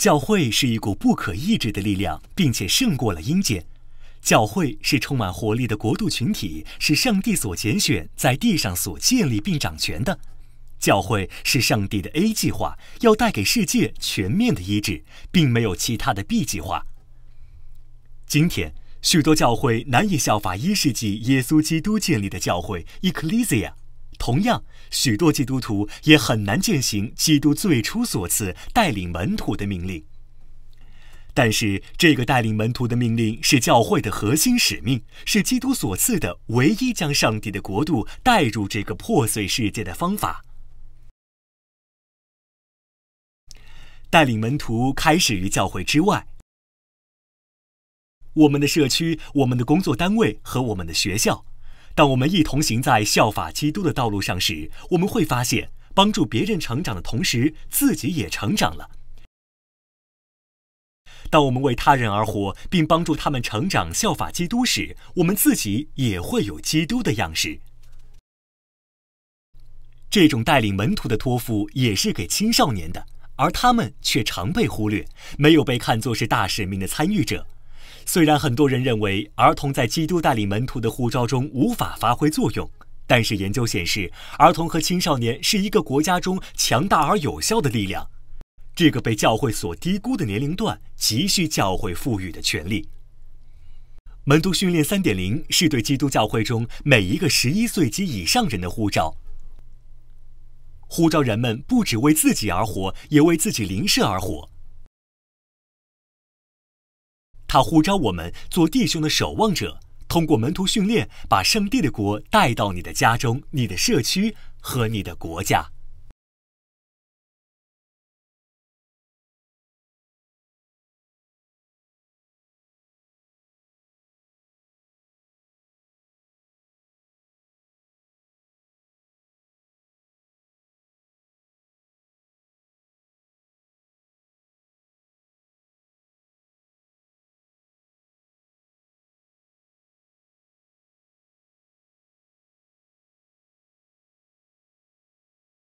教会是一股不可抑制的力量，并且胜过了阴间。教会是充满活力的国度群体，是上帝所拣选在地上所建立并掌权的。教会是上帝的 A 计划，要带给世界全面的医治，并没有其他的 B 计划。今天，许多教会难以效法一世纪耶稣基督建立的教会 （Ecclesia）。同样，许多基督徒也很难践行基督最初所赐带领门徒的命令。但是，这个带领门徒的命令是教会的核心使命，是基督所赐的唯一将上帝的国度带入这个破碎世界的方法。带领门徒开始于教会之外，我们的社区、我们的工作单位和我们的学校。当我们一同行在效法基督的道路上时，我们会发现，帮助别人成长的同时，自己也成长了。当我们为他人而活，并帮助他们成长、效法基督时，我们自己也会有基督的样式。这种带领门徒的托付也是给青少年的，而他们却常被忽略，没有被看作是大使命的参与者。虽然很多人认为儿童在基督带领门徒的呼召中无法发挥作用，但是研究显示，儿童和青少年是一个国家中强大而有效的力量。这个被教会所低估的年龄段急需教会赋予的权利。门徒训练3.0是对基督教会中每一个11岁及以上人的呼召。呼召人们不只为自己而活，也为自己邻舍而活。他呼召我们做弟兄的守望者，通过门徒训练，把上帝的国带到你的家中、你的社区和你的国家。